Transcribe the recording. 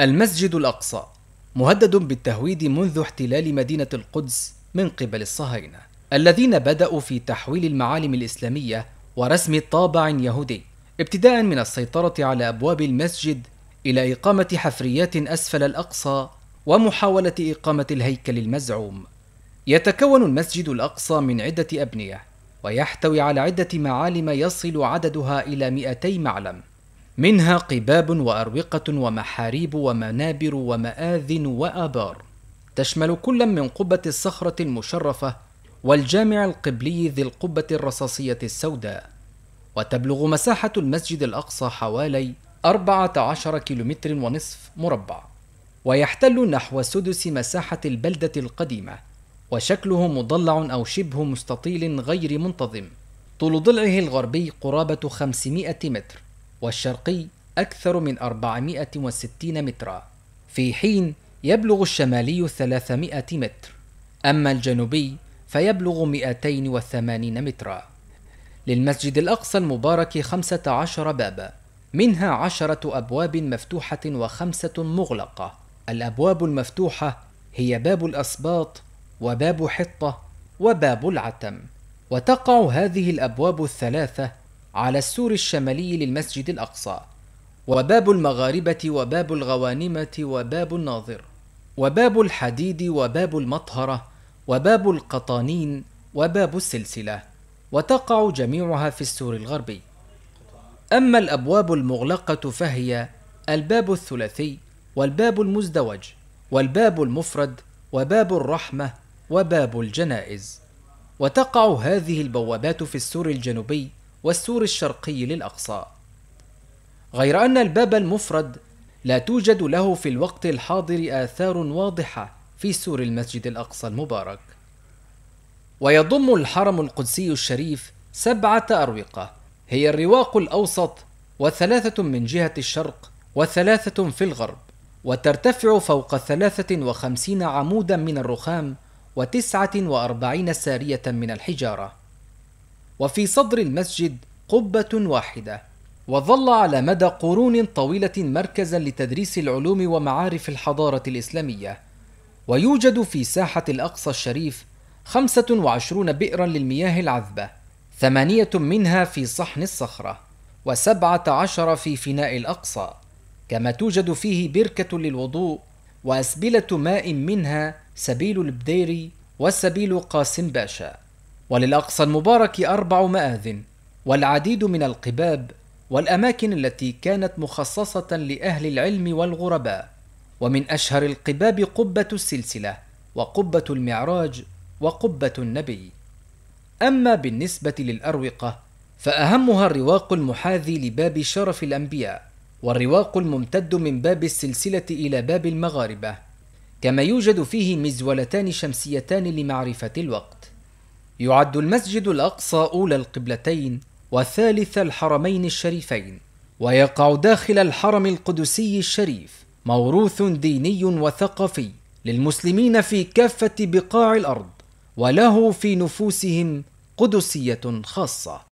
المسجد الأقصى مهدد بالتهويد منذ احتلال مدينة القدس من قبل الصهاينة الذين بدأوا في تحويل المعالم الإسلامية ورسم طابع يهودي ابتداء من السيطرة على أبواب المسجد إلى إقامة حفريات أسفل الأقصى ومحاولة إقامة الهيكل المزعوم يتكون المسجد الأقصى من عدة أبنية ويحتوي على عدة معالم يصل عددها إلى 200 معلم منها قباب وأروقة ومحاريب ومنابر ومآذن وآبار تشمل كل من قبة الصخرة المشرفة والجامع القبلي ذي القبة الرصاصية السوداء وتبلغ مساحة المسجد الأقصى حوالي 14 كيلومتر ونصف مربع ويحتل نحو سدس مساحة البلدة القديمة وشكله مضلع أو شبه مستطيل غير منتظم طول ضلعه الغربي قرابة 500 متر والشرقي أكثر من 460 مترا في حين يبلغ الشمالي 300 متر أما الجنوبي فيبلغ 280 مترا للمسجد الأقصى المبارك 15 بابا منها عشرة أبواب مفتوحة وخمسة مغلقة الأبواب المفتوحة هي باب الأسباط وباب حطة وباب العتم وتقع هذه الأبواب الثلاثة على السور الشمالي للمسجد الأقصى وباب المغاربة وباب الغوانمة وباب الناظر وباب الحديد وباب المطهرة وباب القطانين وباب السلسلة وتقع جميعها في السور الغربي أما الأبواب المغلقة فهي الباب الثلاثي والباب المزدوج والباب المفرد وباب الرحمة وباب الجنائز وتقع هذه البوابات في السور الجنوبي والسور الشرقي للأقصى غير أن الباب المفرد لا توجد له في الوقت الحاضر آثار واضحة في سور المسجد الأقصى المبارك ويضم الحرم القدسي الشريف سبعة أروقة هي الرواق الأوسط وثلاثة من جهة الشرق وثلاثة في الغرب وترتفع فوق ثلاثة وخمسين عمودا من الرخام وتسعة وأربعين سارية من الحجارة وفي صدر المسجد قبة واحدة وظل على مدى قرون طويلة مركزا لتدريس العلوم ومعارف الحضارة الإسلامية ويوجد في ساحة الأقصى الشريف 25 بئرا للمياه العذبة ثمانية منها في صحن الصخرة وسبعة عشر في فناء الأقصى كما توجد فيه بركة للوضوء وأسبلة ماء منها سبيل البديري وسبيل قاسم باشا وللأقصى المبارك أربع مآذن والعديد من القباب والأماكن التي كانت مخصصة لأهل العلم والغرباء ومن أشهر القباب قبة السلسلة وقبة المعراج وقبة النبي أما بالنسبة للأروقة فأهمها الرواق المحاذي لباب شرف الأنبياء والرواق الممتد من باب السلسلة إلى باب المغاربة كما يوجد فيه مزولتان شمسيتان لمعرفة الوقت يعد المسجد الأقصى أولى القبلتين وثالث الحرمين الشريفين ويقع داخل الحرم القدسي الشريف موروث ديني وثقافي للمسلمين في كافة بقاع الأرض وله في نفوسهم قدسية خاصة